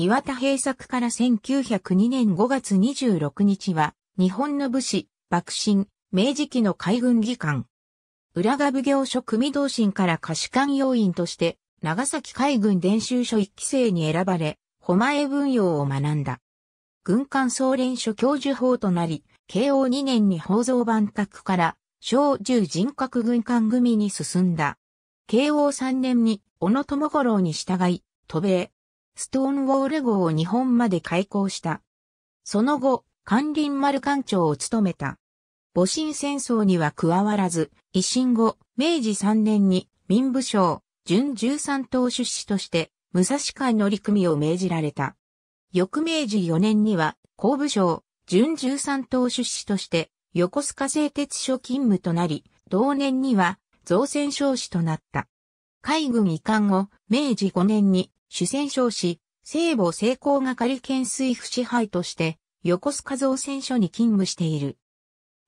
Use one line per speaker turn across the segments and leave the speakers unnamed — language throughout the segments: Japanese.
岩田平作から1902年5月26日は、日本の武士、幕臣、明治期の海軍技官。浦賀奉行所組同心から下士官要員として、長崎海軍伝習所一期生に選ばれ、誉江文様を学んだ。軍艦総連所教授法となり、慶応2年に宝蔵万卓から、小中人格軍艦組に進んだ。慶応3年に、小野智五郎に従い、渡米、ストーンウォール号を日本まで開港した。その後、関林丸艦長を務めた。戊辰戦争には加わらず、維新後、明治3年に民部省、準13等出資として、武蔵会乗組を命じられた。翌明治4年には、工部省、準13等出資として、横須賀製鉄所勤務となり、同年には、造船少子となった。海軍移管後、明治5年に主戦勝し、聖母成功が県水府支配として、横須賀造船所に勤務している。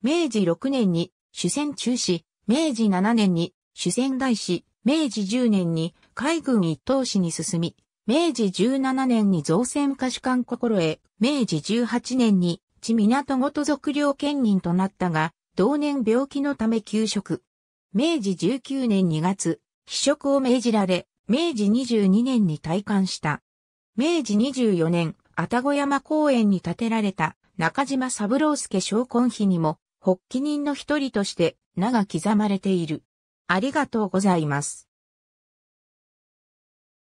明治6年に主戦中止、明治7年に主戦大使、明治10年に海軍一等使に進み、明治17年に造船家主官心得、明治18年に地港ごと属領県人となったが、同年病気のため休職。明治19年2月、秘職を命じられ、明治22年に退官した。明治24年、愛宕山公園に建てられた中島三郎介昇魂碑にも、発起人の一人として名が刻まれている。ありがと
うございます。